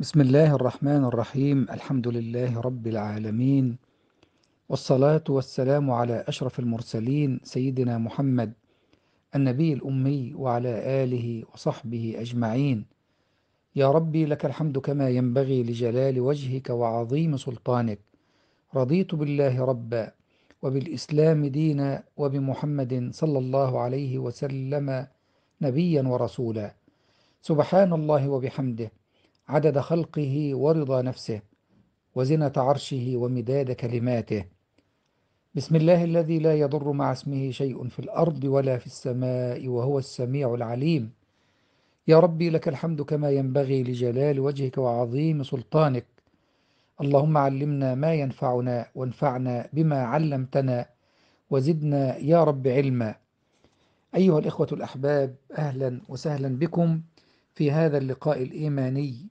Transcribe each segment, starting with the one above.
بسم الله الرحمن الرحيم الحمد لله رب العالمين والصلاة والسلام على أشرف المرسلين سيدنا محمد النبي الأمي وعلى آله وصحبه أجمعين يا ربي لك الحمد كما ينبغي لجلال وجهك وعظيم سلطانك رضيت بالله ربا وبالإسلام دينا وبمحمد صلى الله عليه وسلم نبيا ورسولا سبحان الله وبحمده عدد خلقه ورضا نفسه وزنة عرشه ومداد كلماته بسم الله الذي لا يضر مع اسمه شيء في الأرض ولا في السماء وهو السميع العليم يا ربي لك الحمد كما ينبغي لجلال وجهك وعظيم سلطانك اللهم علمنا ما ينفعنا وانفعنا بما علمتنا وزدنا يا رب علما أيها الإخوة الأحباب أهلا وسهلا بكم في هذا اللقاء الإيماني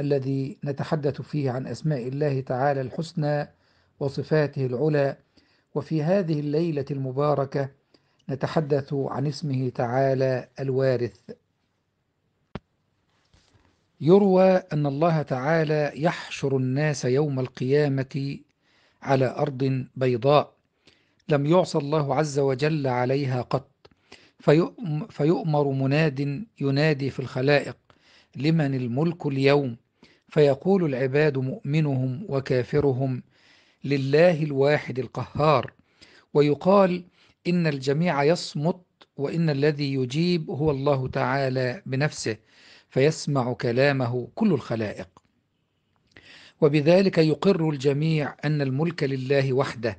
الذي نتحدث فيه عن أسماء الله تعالى الحسنى وصفاته العلى وفي هذه الليلة المباركة نتحدث عن اسمه تعالى الوارث يروى أن الله تعالى يحشر الناس يوم القيامة على أرض بيضاء لم يعصى الله عز وجل عليها قط فيؤمر مناد ينادي في الخلائق لمن الملك اليوم فيقول العباد مؤمنهم وكافرهم لله الواحد القهار ويقال إن الجميع يصمت وإن الذي يجيب هو الله تعالى بنفسه فيسمع كلامه كل الخلائق وبذلك يقر الجميع أن الملك لله وحده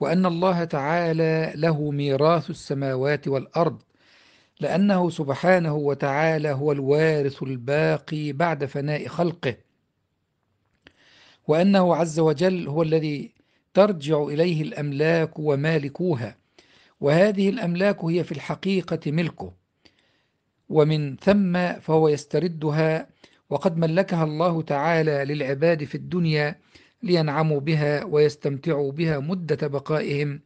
وأن الله تعالى له ميراث السماوات والأرض لأنه سبحانه وتعالى هو الوارث الباقي بعد فناء خلقه وأنه عز وجل هو الذي ترجع إليه الأملاك ومالكوها وهذه الأملاك هي في الحقيقة ملكه ومن ثم فهو يستردها وقد ملكها الله تعالى للعباد في الدنيا لينعموا بها ويستمتعوا بها مدة بقائهم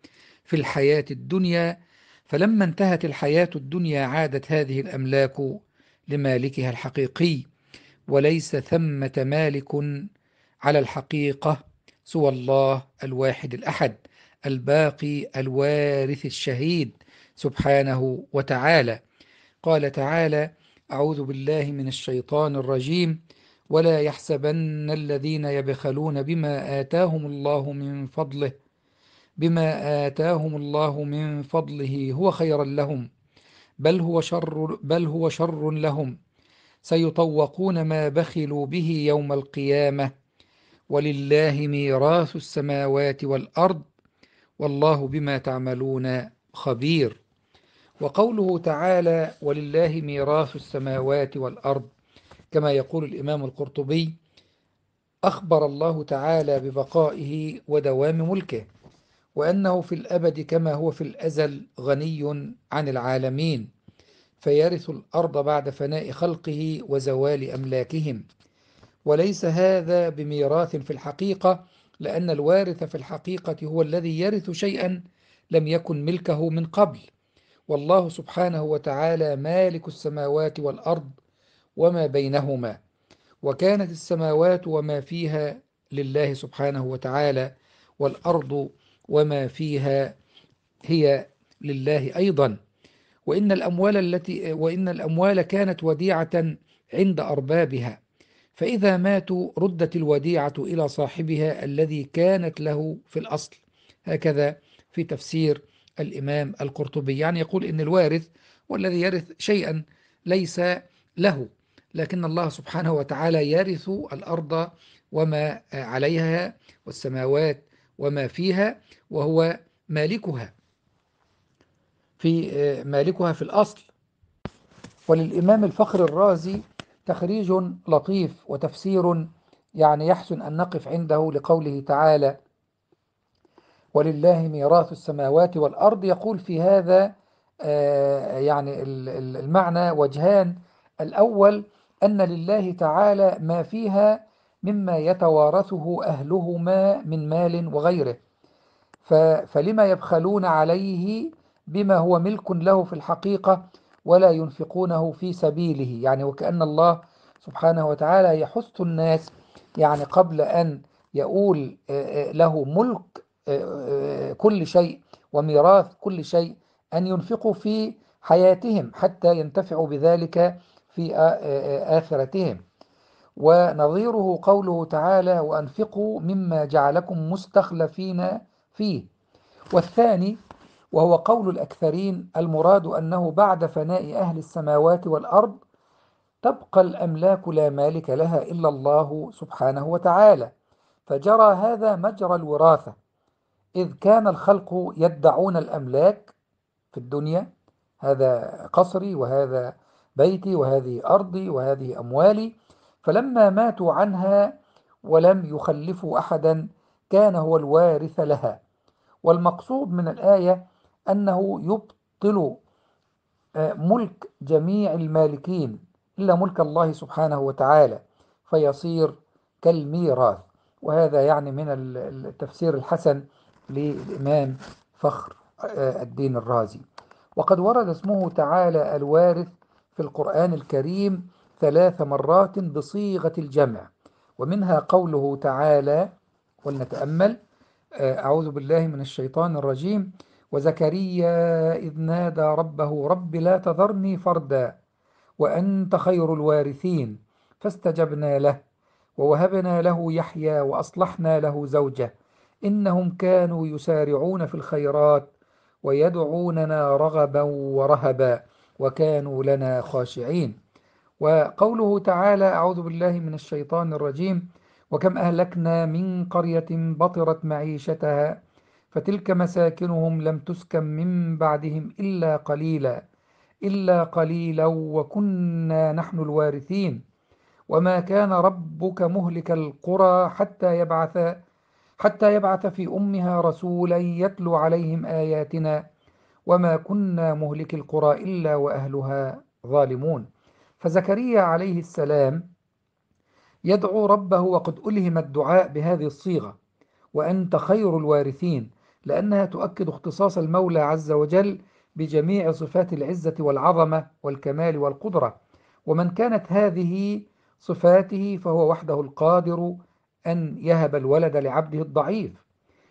في الحياة الدنيا فلما انتهت الحياة الدنيا عادت هذه الأملاك لمالكها الحقيقي وليس ثمة مالك على الحقيقة سوى الله الواحد الأحد الباقي الوارث الشهيد سبحانه وتعالى قال تعالى أعوذ بالله من الشيطان الرجيم ولا يحسبن الذين يبخلون بما آتاهم الله من فضله بما آتاهم الله من فضله هو خيرا لهم بل هو شر بل هو شر لهم سيطوقون ما بخلوا به يوم القيامة ولله ميراث السماوات والأرض والله بما تعملون خبير وقوله تعالى ولله ميراث السماوات والأرض كما يقول الإمام القرطبي أخبر الله تعالى ببقائه ودوام ملكه وأنه في الأبد كما هو في الأزل غني عن العالمين فيرث الأرض بعد فناء خلقه وزوال أملاكهم وليس هذا بميراث في الحقيقة لأن الوارث في الحقيقة هو الذي يرث شيئا لم يكن ملكه من قبل والله سبحانه وتعالى مالك السماوات والأرض وما بينهما وكانت السماوات وما فيها لله سبحانه وتعالى والأرض وما فيها هي لله أيضا وإن الأموال التي وإن الأموال كانت وديعة عند أربابها فإذا ماتوا ردت الوديعة إلى صاحبها الذي كانت له في الأصل هكذا في تفسير الإمام القرطبي يعني يقول إن الوارث والذي يرث شيئا ليس له لكن الله سبحانه وتعالى يرث الأرض وما عليها والسماوات وما فيها وهو مالكها في آه، مالكها في الأصل وللإمام الفخر الرازي تخريج لطيف وتفسير يعني يحسن أن نقف عنده لقوله تعالى ولله ميراث السماوات والأرض يقول في هذا آه، يعني المعنى وجهان الأول أن لله تعالى ما فيها مما يتوارثه أهلهما من مال وغيره فلما يبخلون عليه بما هو ملك له في الحقيقة ولا ينفقونه في سبيله يعني وكأن الله سبحانه وتعالى يحث الناس يعني قبل أن يقول له ملك كل شيء وميراث كل شيء أن ينفقوا في حياتهم حتى ينتفعوا بذلك في آخرتهم ونظيره قوله تعالى وأنفقوا مما جعلكم مستخلفين فيه والثاني وهو قول الأكثرين المراد أنه بعد فناء أهل السماوات والأرض تبقى الأملاك لا مالك لها إلا الله سبحانه وتعالى فجرى هذا مجرى الوراثة إذ كان الخلق يدعون الأملاك في الدنيا هذا قصري وهذا بيتي وهذه أرضي وهذه أموالي فلما ماتوا عنها ولم يخلفوا أحدا كان هو الوارث لها والمقصود من الآية أنه يبطل آه، ملك جميع المالكين إلا ملك الله سبحانه وتعالى فيصير كالميراث وهذا يعني من التفسير الحسن للإمام فخر آه، الدين الرازي وقد ورد اسمه تعالى الوارث في القرآن الكريم ثلاث مرات بصيغة الجمع ومنها قوله تعالى ولنتأمل آه، أعوذ بالله من الشيطان الرجيم وزكريا إذ نادى ربه رب لا تذرني فردا وأنت خير الوارثين فاستجبنا له ووهبنا له يحيى وأصلحنا له زوجه إنهم كانوا يسارعون في الخيرات ويدعوننا رغبا ورهبا وكانوا لنا خاشعين وقوله تعالى أعوذ بالله من الشيطان الرجيم وكم أهلكنا من قرية بطرت معيشتها فتلك مساكنهم لم تسكن من بعدهم إلا قليلا إلا قليلا وكنا نحن الوارثين وما كان ربك مهلك القرى حتى يبعث حتى يبعث في أمها رسولا يتلو عليهم آياتنا وما كنا مهلك القرى إلا وأهلها ظالمون فزكريا عليه السلام يدعو ربه وقد ألهم الدعاء بهذه الصيغة وأنت خير الوارثين لأنها تؤكد اختصاص المولى عز وجل بجميع صفات العزة والعظمة والكمال والقدرة ومن كانت هذه صفاته فهو وحده القادر أن يهب الولد لعبده الضعيف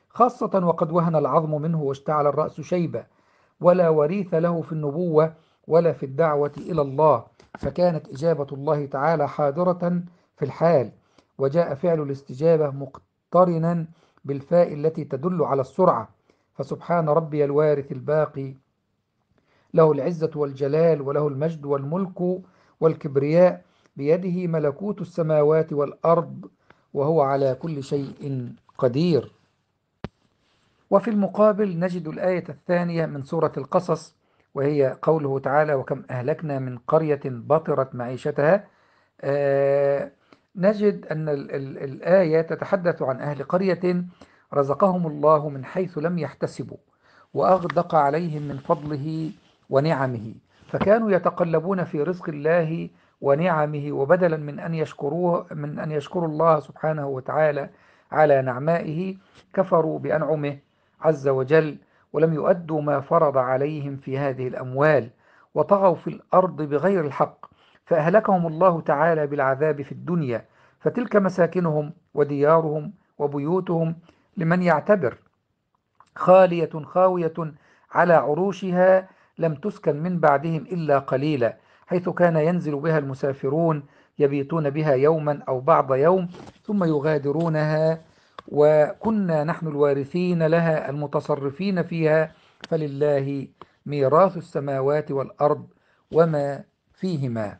خاصة وقد وهن العظم منه واشتعل الرأس شيبة ولا وريث له في النبوة ولا في الدعوة إلى الله فكانت إجابة الله تعالى حاضرة في الحال وجاء فعل الاستجابة مقترنا بالفاء التي تدل على السرعة فسبحان ربي الوارث الباقي له العزة والجلال وله المجد والملك والكبرياء بيده ملكوت السماوات والأرض وهو على كل شيء قدير وفي المقابل نجد الآية الثانية من سورة القصص وهي قوله تعالى وكم أهلكنا من قرية بطرت معيشتها آه، نجد أن الآية تتحدث عن أهل قرية رزقهم الله من حيث لم يحتسبوا وأغدق عليهم من فضله ونعمه فكانوا يتقلبون في رزق الله ونعمه وبدلا من أن يشكروه من أن يشكروا الله سبحانه وتعالى على نعمائه كفروا بأنعمه عز وجل ولم يؤدوا ما فرض عليهم في هذه الأموال وطغوا في الأرض بغير الحق فأهلكهم الله تعالى بالعذاب في الدنيا فتلك مساكنهم وديارهم وبيوتهم لمن يعتبر خالية خاوية على عروشها لم تسكن من بعدهم إلا قليلا حيث كان ينزل بها المسافرون يبيتون بها يوما أو بعض يوم ثم يغادرونها وكنا نحن الوارثين لها المتصرفين فيها فلله ميراث السماوات والأرض وما فيهما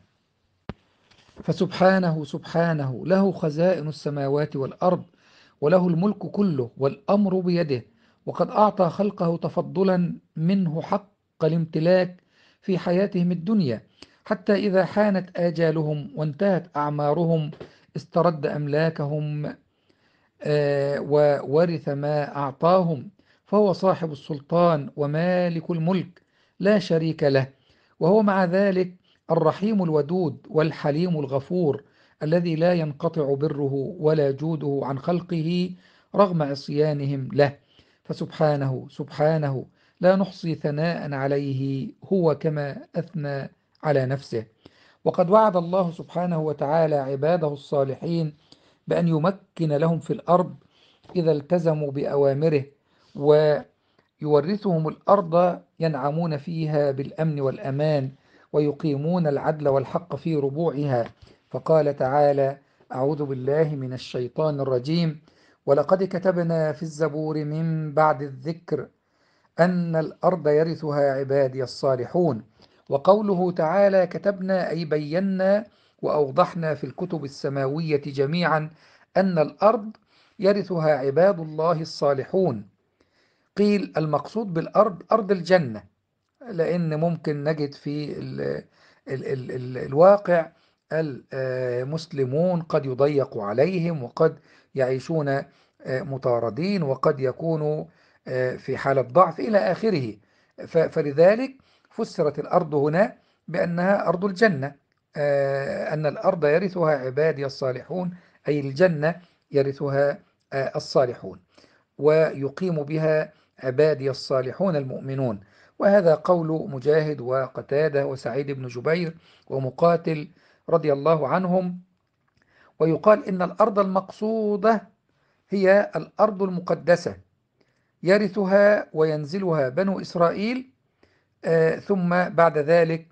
فسبحانه سبحانه له خزائن السماوات والأرض وله الملك كله والأمر بيده وقد أعطى خلقه تفضلا منه حق الامتلاك في حياتهم الدنيا حتى إذا حانت آجالهم وانتهت أعمارهم استرد أملاكهم آه، وورث ما أعطاهم فهو صاحب السلطان ومالك الملك لا شريك له وهو مع ذلك الرحيم الودود والحليم الغفور الذي لا ينقطع بره ولا جوده عن خلقه رغم عصيانهم له فسبحانه سبحانه لا نحصي ثناء عليه هو كما أثنى على نفسه وقد وعد الله سبحانه وتعالى عباده الصالحين بأن يمكن لهم في الأرض إذا التزموا بأوامره ويورثهم الأرض ينعمون فيها بالأمن والأمان ويقيمون العدل والحق في ربوعها فقال تعالى أعوذ بالله من الشيطان الرجيم ولقد كتبنا في الزبور من بعد الذكر أن الأرض يرثها عبادي الصالحون وقوله تعالى كتبنا أي بينا وأوضحنا في الكتب السماوية جميعا أن الأرض يرثها عباد الله الصالحون قيل المقصود بالأرض أرض الجنة لأن ممكن نجد في الـ الـ الـ الـ الواقع المسلمون قد يضيق عليهم وقد يعيشون مطاردين وقد يكونوا في حالة ضعف إلى آخره فلذلك فسرت الأرض هنا بأنها أرض الجنة آه، أن الأرض يرثها عبادي الصالحون أي الجنة يرثها آه، الصالحون ويقيم بها عبادي الصالحون المؤمنون وهذا قول مجاهد وقتادة وسعيد بن جبير ومقاتل رضي الله عنهم ويقال إن الأرض المقصودة هي الأرض المقدسة يرثها وينزلها بنو إسرائيل آه، ثم بعد ذلك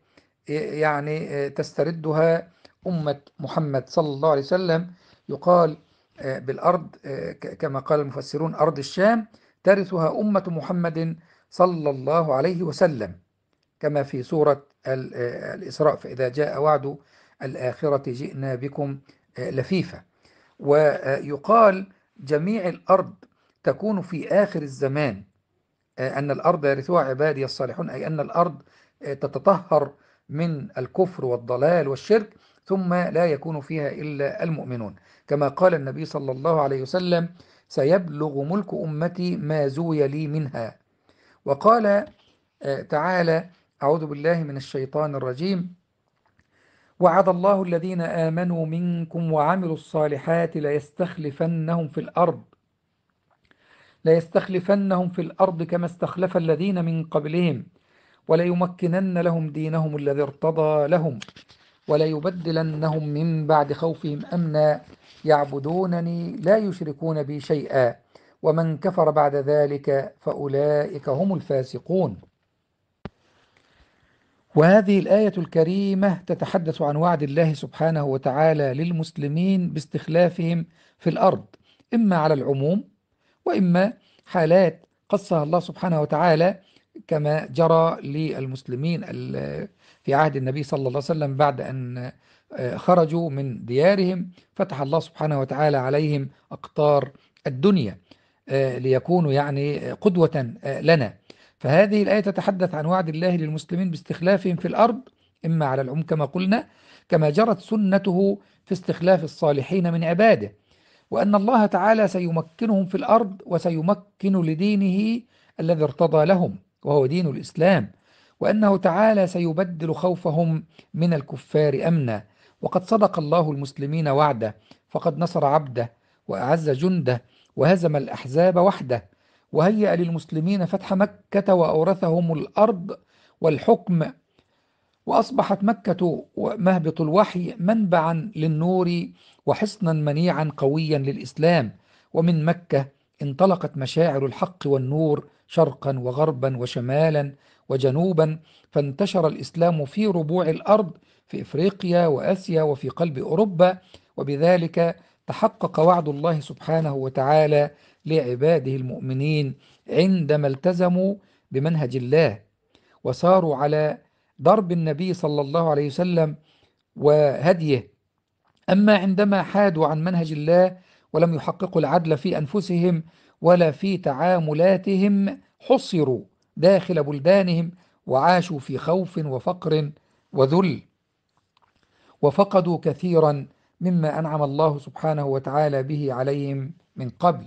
يعني آه، تستردها أمة محمد صلى الله عليه وسلم يقال آه، بالأرض آه، كما قال المفسرون أرض الشام ترثها أمة محمد صلى الله عليه وسلم كما في سورة الإسراء فإذا جاء وعد الآخرة جئنا بكم لفيفة ويقال جميع الأرض تكون في آخر الزمان أن الأرض يرثها عبادي الصالحون أي أن الأرض تتطهر من الكفر والضلال والشرك ثم لا يكون فيها إلا المؤمنون كما قال النبي صلى الله عليه وسلم سيبلغ ملك أمتي ما زوي لي منها وقال آه، تعالى أعوذ بالله من الشيطان الرجيم وعد الله الذين آمنوا منكم وعملوا الصالحات ليستخلفنهم في الأرض ليستخلفنهم في الأرض كما استخلف الذين من قبلهم وليمكنن لهم دينهم الذي ارتضى لهم وليبدلنهم من بعد خوفهم امنا يعبدونني لا يشركون بي شيئا ومن كفر بعد ذلك فاولئك هم الفاسقون وهذه الآية الكريمة تتحدث عن وعد الله سبحانه وتعالى للمسلمين باستخلافهم في الأرض إما على العموم وإما حالات قصها الله سبحانه وتعالى كما جرى للمسلمين في عهد النبي صلى الله عليه وسلم بعد أن آه، خرجوا من ديارهم فتح الله سبحانه وتعالى عليهم أقطار الدنيا آه، ليكونوا يعني آه، قدوة لنا فهذه الآية تتحدث عن وعد الله للمسلمين باستخلافهم في الأرض إما على العموم كما قلنا كما جرت سنته في استخلاف الصالحين من عباده وأن الله تعالى سيمكنهم في الأرض وسيمكن لدينه الذي ارتضى لهم وهو دين الإسلام وأنه تعالى سيبدل خوفهم من الكفار أمنا وقد صدق الله المسلمين وعده فقد نصر عبده وأعز جنده وهزم الأحزاب وحده وهيأ للمسلمين فتح مكة وأورثهم الأرض والحكم وأصبحت مكة مهبط الوحي منبعا للنور وحصنا منيعا قويا للإسلام ومن مكة انطلقت مشاعر الحق والنور شرقا وغربا وشمالا وجنوبا فانتشر الإسلام في ربوع الأرض في إفريقيا وأسيا وفي قلب أوروبا وبذلك تحقق وعد الله سبحانه وتعالى لعباده المؤمنين عندما التزموا بمنهج الله وساروا على درب النبي صلى الله عليه وسلم وهديه أما عندما حادوا عن منهج الله ولم يحققوا العدل في أنفسهم ولا في تعاملاتهم حصروا داخل بلدانهم وعاشوا في خوف وفقر وذل وفقدوا كثيرا مما أنعم الله سبحانه وتعالى به عليهم من قبل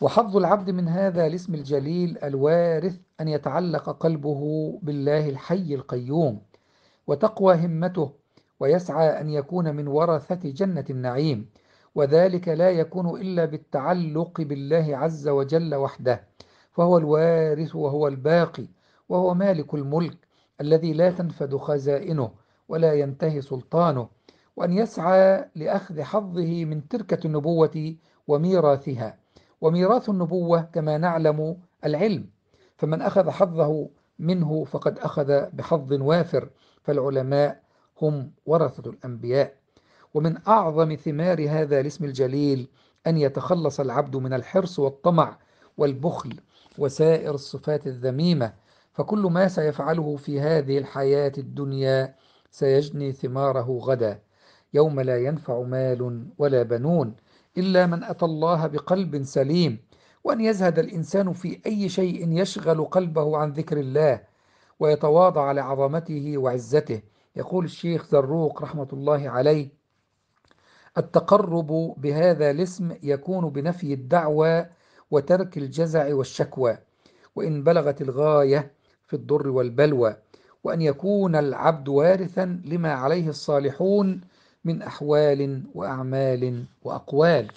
وحظ العبد من هذا الاسم الجليل الوارث أن يتعلق قلبه بالله الحي القيوم وتقوى همته ويسعى أن يكون من ورثة جنة النعيم وذلك لا يكون إلا بالتعلق بالله عز وجل وحده فهو الوارث وهو الباقي وهو مالك الملك الذي لا تنفد خزائنه ولا ينتهي سلطانه وأن يسعى لأخذ حظه من تركة النبوة وميراثها وميراث النبوة كما نعلم العلم فمن أخذ حظه منه فقد أخذ بحظ وافر فالعلماء هم ورثة الأنبياء ومن أعظم ثمار هذا الاسم الجليل أن يتخلص العبد من الحرص والطمع والبخل وسائر الصفات الذميمة فكل ما سيفعله في هذه الحياة الدنيا سيجني ثماره غدا يوم لا ينفع مال ولا بنون إلا من أتى الله بقلب سليم وأن يزهد الإنسان في أي شيء يشغل قلبه عن ذكر الله ويتواضع لعظمته وعزته يقول الشيخ زروق رحمة الله عليه التقرب بهذا الاسم يكون بنفي الدعوى وترك الجزع والشكوى وإن بلغت الغاية في الضر والبلوى وأن يكون العبد وارثا لما عليه الصالحون من أحوال وأعمال وأقوال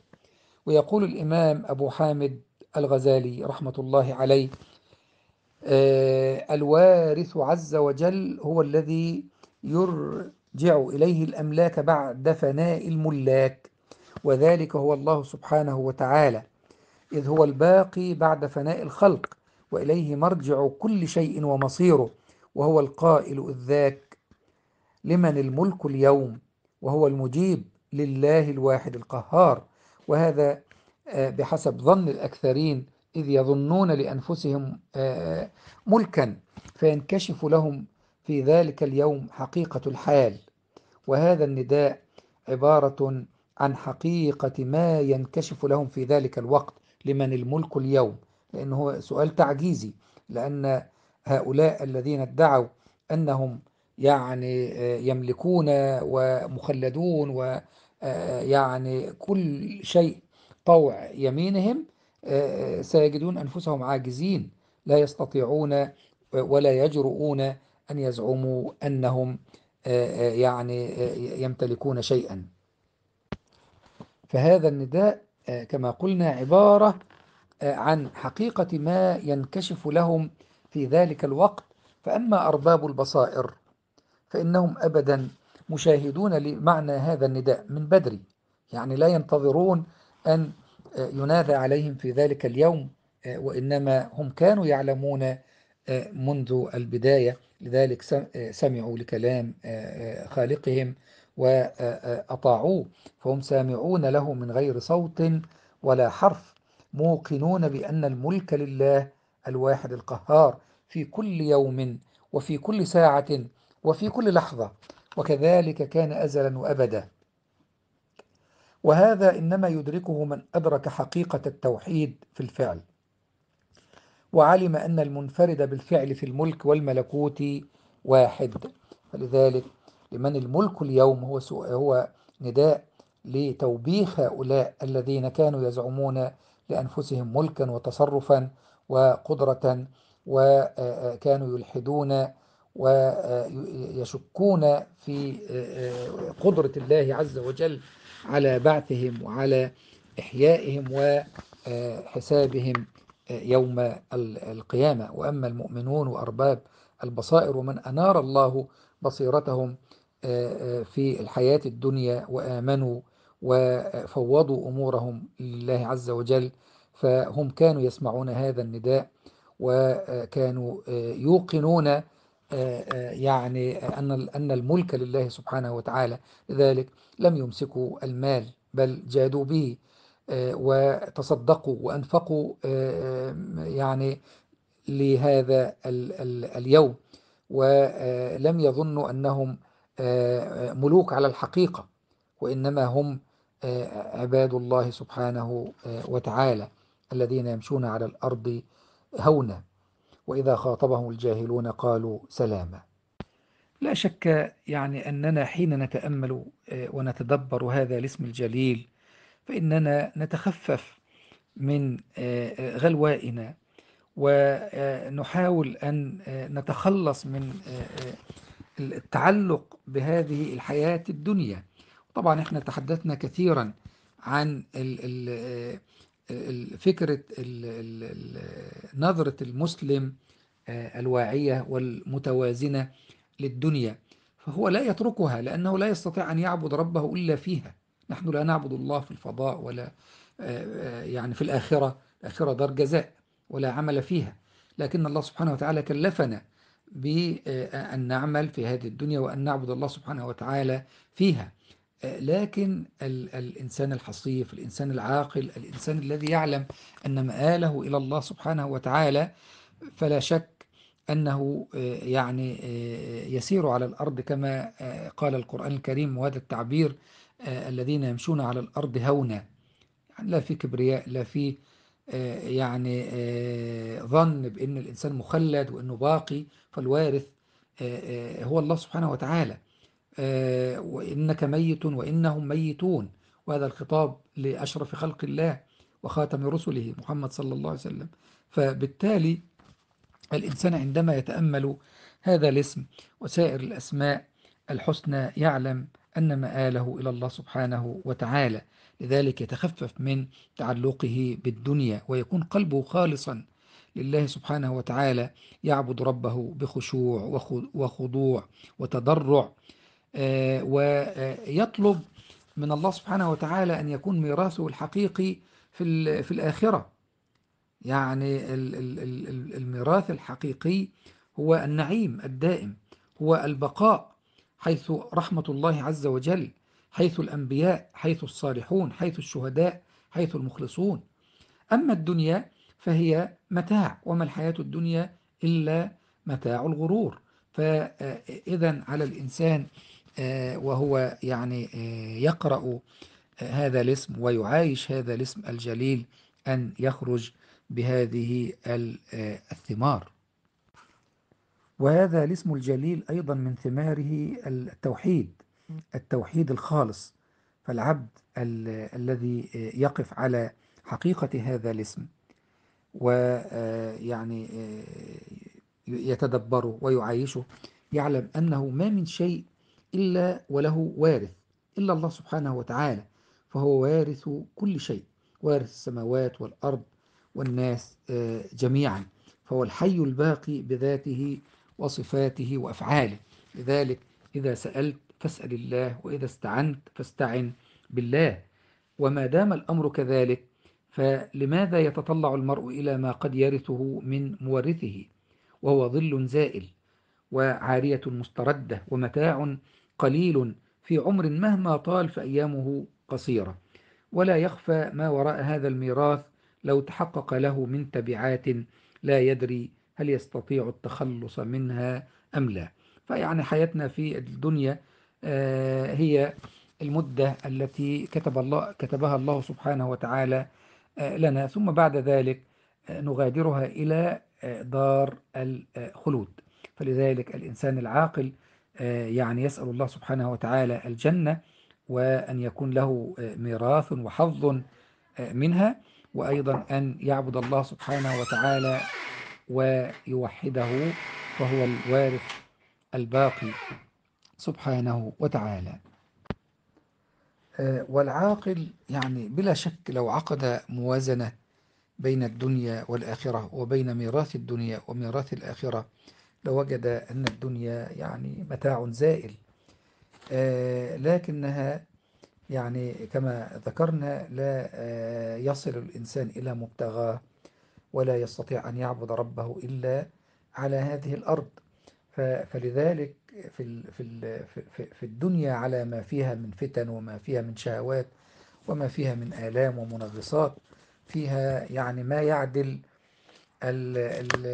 ويقول الإمام أبو حامد الغزالي رحمة الله عليه آه، الوارث عز وجل هو الذي ير يرجع إليه الأملاك بعد فناء الملاك وذلك هو الله سبحانه وتعالى إذ هو الباقي بعد فناء الخلق وإليه مرجع كل شيء ومصيره وهو القائل إذ ذاك لمن الملك اليوم وهو المجيب لله الواحد القهار وهذا آه، بحسب ظن الأكثرين إذ يظنون لأنفسهم آه، ملكا فينكشف لهم في ذلك اليوم حقيقة الحال وهذا النداء عبارة عن حقيقة ما ينكشف لهم في ذلك الوقت لمن الملك اليوم لأنه سؤال تعجيزي لأن هؤلاء الذين ادعوا أنهم يعني آه، يملكون ومخلدون ويعني آه، كل شيء طوع يمينهم آه، سيجدون أنفسهم عاجزين لا يستطيعون ولا يجرؤون أن يزعموا أنهم آه، آه، يعني آه، يمتلكون شيئا فهذا النداء كما قلنا عبارة عن حقيقة ما ينكشف لهم في ذلك الوقت فأما أرباب البصائر فإنهم أبدا مشاهدون لمعنى هذا النداء من بدري يعني لا ينتظرون أن ينادى عليهم في ذلك اليوم وإنما هم كانوا يعلمون منذ البداية لذلك آه، سمعوا لكلام آه، آه، خالقهم وأطاعوه فهم سامعون له من غير صوت ولا حرف موقنون بأن الملك لله الواحد القهار في كل يوم وفي كل ساعة وفي كل لحظة وكذلك كان أزلا وأبدا وهذا إنما يدركه من أدرك حقيقة التوحيد في الفعل وعلم أن المنفرد بالفعل في الملك والملكوت واحد فلذلك لمن الملك اليوم هو هو نداء لتوبيخ هؤلاء الذين كانوا يزعمون لأنفسهم ملكا وتصرفا وقدرة وكانوا آه، آه، يلحدون ويشكون آه، في قدرة الله عز وجل على بعثهم وعلى إحيائهم وحسابهم يوم القيامة وأما المؤمنون وأرباب البصائر ومن أنار الله بصيرتهم آه، آه، في الحياة الدنيا وآمنوا وفوضوا أمورهم لله عز وجل فهم كانوا يسمعون هذا النداء وكانوا آه، يوقنون يعني أن أن الملك لله سبحانه وتعالى لذلك لم يمسكوا المال بل جادوا به وتصدقوا وأنفقوا آه، يعني لهذا اليوم ولم يظنوا أنهم آه، ملوك على الحقيقة وإنما هم آه، عباد الله سبحانه وتعالى الذين يمشون على الأرض هونا وإذا خاطبهم الجاهلون قالوا سلاما لا شك يعني أننا حين نتأمل ونتدبر هذا الاسم الجليل فإننا نتخفف من آه، غلوائنا ونحاول أن آه، نتخلص من آه، التعلق بهذه الحياة الدنيا طبعا احنا تحدثنا كثيرا عن فكرة نظرة المسلم الواعية والمتوازنة للدنيا فهو لا يتركها لأنه لا يستطيع أن يعبد ربه إلا فيها نحن لا نعبد الله في الفضاء ولا آه، آه، يعني في الآخرة الآخرة دار جزاء ولا عمل فيها لكن الله سبحانه وتعالى كلفنا بأن نعمل في هذه الدنيا وأن نعبد الله سبحانه وتعالى فيها لكن الإنسان الحصيف الإنسان العاقل الإنسان الذي يعلم أن مآله إلى الله سبحانه وتعالى فلا شك أنه آه، يعني يسير على الأرض كما قال القرآن الكريم وهذا التعبير آه، الذين يمشون على الأرض هونا يعني لا في كبرياء لا في آه، يعني آه، ظن بأن الإنسان مخلد وأنه باقي فالوارث هو الله سبحانه وتعالى وإنك ميت وإنهم ميتون وهذا الخطاب لأشرف خلق الله وخاتم رسله محمد صلى الله عليه وسلم فبالتالي الإنسان عندما يتأمل هذا الاسم وسائر الأسماء الحسنى يعلم أن مآله إلى الله سبحانه وتعالى لذلك يتخفف من تعلقه بالدنيا ويكون قلبه خالصا لله سبحانه وتعالى يعبد ربه بخشوع وخضوع وتضرع آه، ويطلب من الله سبحانه وتعالى أن يكون ميراثه الحقيقي في في الآخرة يعني الميراث الحقيقي هو النعيم الدائم هو البقاء حيث رحمة الله عز وجل حيث الأنبياء حيث الصالحون حيث الشهداء حيث المخلصون أما الدنيا فهي متاع وما الحياة الدنيا إلا متاع الغرور فإذا على الإنسان آه، وهو يعني آه، يقرأ آه، هذا الاسم ويعايش هذا الاسم الجليل أن يخرج بهذه الثمار وهذا الاسم الجليل أيضا من ثماره التوحيد التوحيد الخالص فالعبد الذي يقف على حقيقة هذا الاسم ويعني آه، آه، يتدبره ويعايشه يعلم أنه ما من شيء إلا وله وارث إلا الله سبحانه وتعالى فهو وارث كل شيء وارث السماوات والأرض والناس آه، جميعا فهو الحي الباقي بذاته وصفاته وأفعاله لذلك إذا سألت فاسأل الله وإذا استعنت فاستعن بالله وما دام الأمر كذلك فلماذا يتطلع المرء إلى ما قد يرثه من مورثه وهو ظل زائل وعارية مستردة ومتاع قليل في عمر مهما طال فأيامه قصيرة ولا يخفى ما وراء هذا الميراث لو تحقق له من تبعات لا يدري هل يستطيع التخلص منها أم لا فيعني حياتنا في الدنيا آه، هي المدة التي كتب الله كتبها الله سبحانه وتعالى آه، لنا ثم بعد ذلك آه، نغادرها إلى دار الخلود فلذلك الإنسان العاقل يعني يسأل الله سبحانه وتعالى الجنة وأن يكون له ميراث وحظ منها وأيضا أن يعبد الله سبحانه وتعالى ويوحده وهو الوارث الباقي سبحانه وتعالى آه، والعاقل يعني بلا شك لو عقد موازنة بين الدنيا والآخرة وبين ميراث الدنيا وميراث الآخرة لوجد أن الدنيا يعني متاع زائل آه، لكنها يعني كما ذكرنا لا آه، يصل الإنسان إلى مبتغاه ولا يستطيع أن يعبد ربه إلا على هذه الأرض فلذلك في في الدنيا على ما فيها من فتن وما فيها من شهوات وما فيها من آلام ومنغصات فيها يعني ما يعدل الـ الـ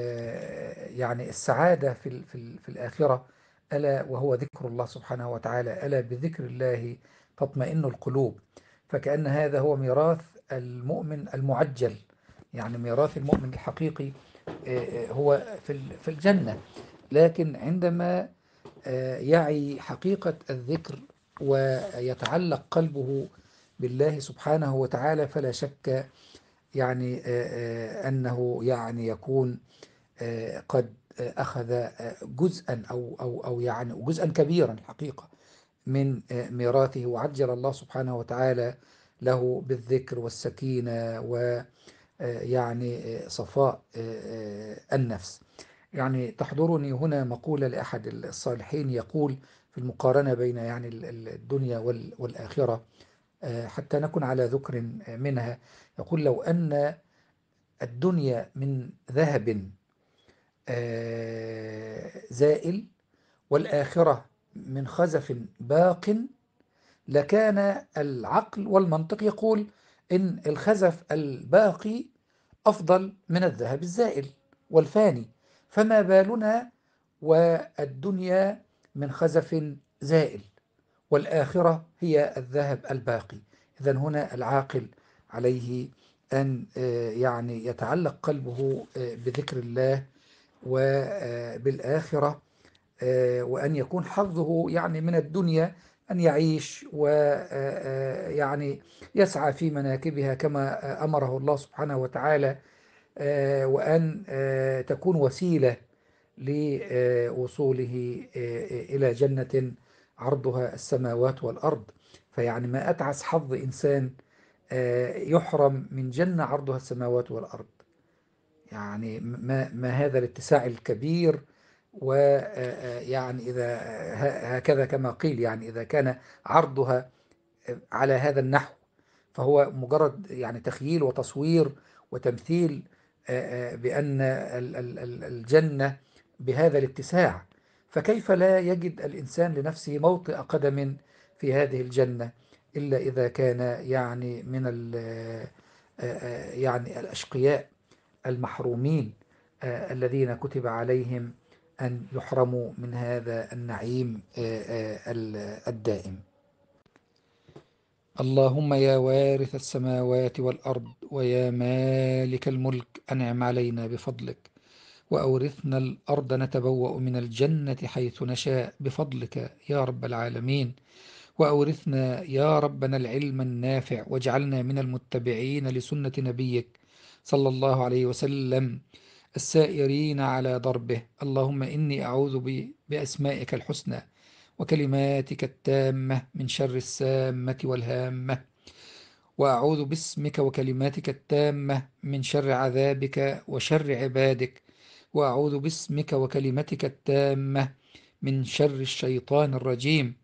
يعني السعادة في, الـ في, الـ في الآخرة ألا وهو ذكر الله سبحانه وتعالى ألا بذكر الله تطمئن القلوب فكأن هذا هو ميراث المؤمن المعجل يعني ميراث المؤمن الحقيقي آه، آه، هو في الجنة لكن عندما آه، يعي حقيقة الذكر ويتعلق قلبه بالله سبحانه وتعالى فلا شك يعني أنه يعني يكون قد أخذ جزءا أو, أو, أو يعني جزءا كبيرا الحقيقة من ميراثه وعجل الله سبحانه وتعالى له بالذكر والسكينة و يعني آه، صفاء آه، آه، النفس يعني تحضرني هنا مقولة لأحد الصالحين يقول في المقارنة بين يعني الدنيا والآخرة حتى نكون على ذكر منها يقول لو أن الدنيا من ذهب زائل والآخرة من خزف باق لكان العقل والمنطق يقول إن الخزف الباقي أفضل من الذهب الزائل والفاني فما بالنا والدنيا من خزف زائل والآخرة هي الذهب الباقي إذا هنا العاقل عليه أن آه، يعني يتعلق قلبه آه، بذكر الله وبالآخرة آه، وأن يكون حظه يعني من الدنيا أن يعيش ويعني آه، آه، يسعى في مناكبها كما آه، أمره الله سبحانه وتعالى وأن تكون وسيلة لوصوله إلى جنة عرضها السماوات والأرض فيعني ما أتعس حظ إنسان يحرم من جنة عرضها السماوات والأرض يعني ما, ما هذا الاتساع الكبير ويعني آه، آه، إذا هكذا كما قيل يعني إذا كان عرضها آه، على هذا النحو فهو مجرد يعني تخييل وتصوير وتمثيل بأن الجنة بهذا الاتساع فكيف لا يجد الإنسان لنفسه موطئ قدم في هذه الجنة إلا إذا كان يعني من يعني الأشقياء المحرومين الذين كتب عليهم أن يحرموا من هذا النعيم آه، آه، الدائم اللهم يا وارث السماوات والأرض ويا مالك الملك أنعم علينا بفضلك وأورثنا الأرض نتبوأ من الجنة حيث نشاء بفضلك يا رب العالمين وأورثنا يا ربنا العلم النافع واجعلنا من المتبعين لسنة نبيك صلى الله عليه وسلم السائرين على ضربه اللهم إني أعوذ بأسمائك الحسنى وكلماتك التامة من شر السامة والهامة وأعوذ باسمك وكلماتك التامة من شر عذابك وشر عبادك وأعوذ باسمك وكلمتك التامة من شر الشيطان الرجيم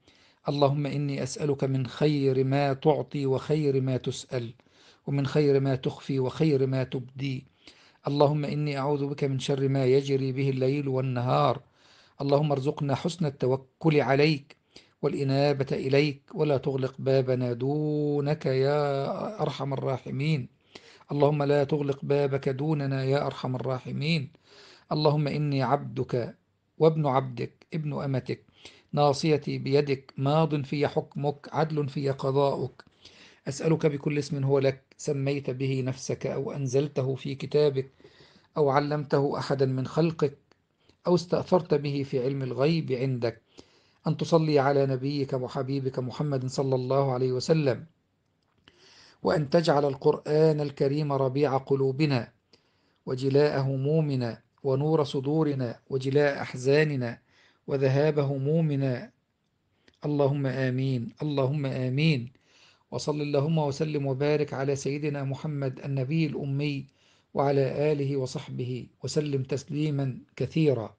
اللهم إني أسألك من خير ما تعطي وخير ما تسأل ومن خير ما تخفي وخير ما تبدي اللهم إني أعوذ بك من شر ما يجري به الليل والنهار اللهم ارزقنا حسن التوكل عليك والإنابة إليك ولا تغلق بابنا دونك يا أرحم الراحمين اللهم لا تغلق بابك دوننا يا أرحم الراحمين اللهم إني عبدك وابن عبدك ابن أمتك ناصيتي بيدك ماض في حكمك عدل في قضاؤك أسألك بكل اسم هو لك سميت به نفسك أو أنزلته في كتابك أو علمته أحدا من خلقك أو استأثرت به في علم الغيب عندك أن تصلي على نبيك وحبيبك محمد صلى الله عليه وسلم وأن تجعل القرآن الكريم ربيع قلوبنا وجلاء همومنا ونور صدورنا وجلاء أحزاننا وذهاب همومنا اللهم آمين اللهم آمين وصل اللهم وسلم وبارك على سيدنا محمد النبي الأمي وعلى آله وصحبه وسلم تسليما كثيرا